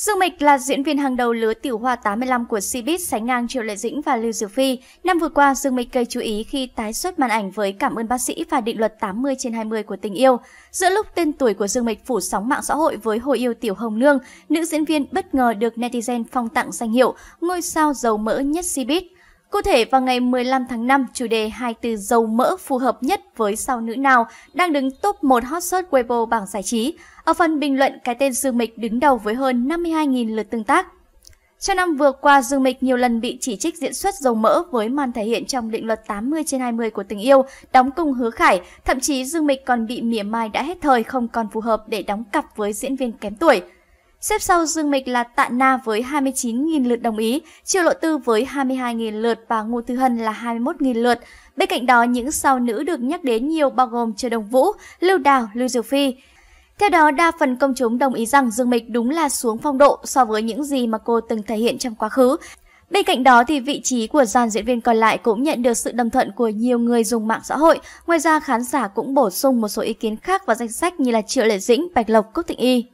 Dương Mịch là diễn viên hàng đầu lứa tiểu hoa 85 của Cbiz sánh ngang Triệu Lệ Dĩnh và Lưu Diệu Phi. Năm vừa qua, Dương Mịch gây chú ý khi tái xuất màn ảnh với Cảm ơn bác sĩ và định luật 80 trên 20 của tình yêu. Giữa lúc tên tuổi của Dương Mịch phủ sóng mạng xã hội với hồi yêu Tiểu Hồng Nương, nữ diễn viên bất ngờ được netizen phong tặng danh hiệu ngôi sao giàu mỡ nhất Cbiz. Cụ thể vào ngày 15 tháng 5, chủ đề hai từ dầu mỡ phù hợp nhất với sao nữ nào đang đứng top 1 hot search Weibo bảng giải trí. Ở phần bình luận, cái tên Dương Mịch đứng đầu với hơn 52.000 lượt tương tác. Trong năm vừa qua, Dương Mịch nhiều lần bị chỉ trích diễn xuất dầu mỡ với màn thể hiện trong định luật 80 trên 20 của tình yêu, đóng cùng hứa khải. Thậm chí Dương Mịch còn bị mỉa mai đã hết thời không còn phù hợp để đóng cặp với diễn viên kém tuổi. Xếp sau Dương Mịch là Tạ Na với 29.000 lượt đồng ý, Triệu Lộ Tư với 22.000 lượt và Ngô Tư Hân là 21.000 lượt. Bên cạnh đó, những sao nữ được nhắc đến nhiều bao gồm Trần Đồng Vũ, Lưu Đào, Lưu Diệu Phi. Theo đó, đa phần công chúng đồng ý rằng Dương Mịch đúng là xuống phong độ so với những gì mà cô từng thể hiện trong quá khứ. Bên cạnh đó thì vị trí của dàn diễn viên còn lại cũng nhận được sự đồng thuận của nhiều người dùng mạng xã hội. Ngoài ra khán giả cũng bổ sung một số ý kiến khác vào danh sách như là Triệu Lệ Dĩnh, Bạch Lộc, Cúc Thịnh Y.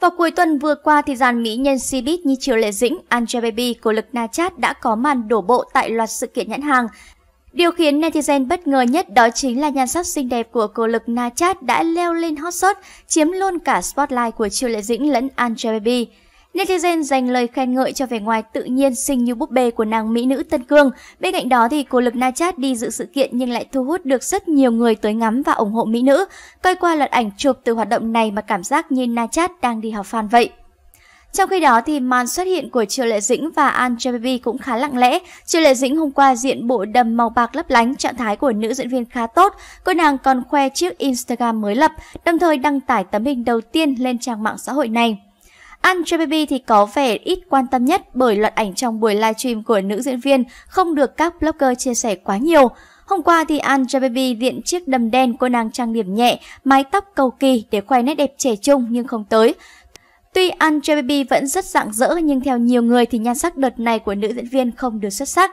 Vào cuối tuần vừa qua thì dàn Mỹ nhân Cbiz như Triệu Lệ Dĩnh, Angel Baby của lực Na Chat đã có màn đổ bộ tại loạt sự kiện nhãn hàng. Điều khiến netizen bất ngờ nhất đó chính là nhan sắc xinh đẹp của cô lực Na Chat đã leo lên hot shot, chiếm luôn cả spotlight của Triệu Lệ Dĩnh lẫn Angel Baby. Netizen dành lời khen ngợi cho vẻ ngoài tự nhiên xinh như búp bê của nàng mỹ nữ Tân Cương. Bên cạnh đó thì cô Lực Na Chat đi dự sự kiện nhưng lại thu hút được rất nhiều người tới ngắm và ủng hộ mỹ nữ. Coi qua loạt ảnh chụp từ hoạt động này mà cảm giác như Na Chat đang đi học fan vậy. Trong khi đó thì màn xuất hiện của Triệu Lệ Dĩnh và Angel Baby cũng khá lặng lẽ. Triệu Lệ Dĩnh hôm qua diện bộ đầm màu bạc lấp lánh, trạng thái của nữ diễn viên khá tốt. Cô nàng còn khoe chiếc Instagram mới lập, đồng thời đăng tải tấm hình đầu tiên lên trang mạng xã hội này. Angel Baby thì có vẻ ít quan tâm nhất bởi loạt ảnh trong buổi livestream của nữ diễn viên không được các blogger chia sẻ quá nhiều. Hôm qua thì Angel Baby diện chiếc đầm đen cô nàng trang điểm nhẹ, mái tóc cầu kỳ để khoe nét đẹp trẻ trung nhưng không tới. Tuy Angel Baby vẫn rất rạng rỡ nhưng theo nhiều người thì nhan sắc đợt này của nữ diễn viên không được xuất sắc.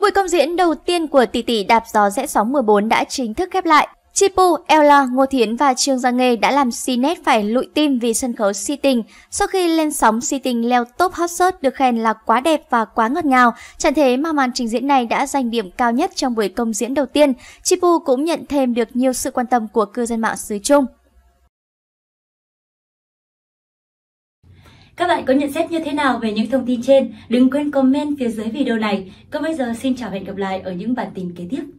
Buổi công diễn đầu tiên của tỷ tỷ đạp gió rẽ sóng 14 đã chính thức khép lại. Chipu, Ella, Ngô Thiến và Trương Giang Nghê đã làm Cnet phải lụi tim vì sân khấu Si Tình. Sau khi lên sóng Si Tình leo top hot search được khen là quá đẹp và quá ngọt ngào. Chẳng thế mà màn trình diễn này đã giành điểm cao nhất trong buổi công diễn đầu tiên. Chipu cũng nhận thêm được nhiều sự quan tâm của cư dân mạng xứ Trung. Các bạn có nhận xét như thế nào về những thông tin trên? Đừng quên comment phía dưới video này. Còn bây giờ xin chào và hẹn gặp lại ở những bản tin kế tiếp.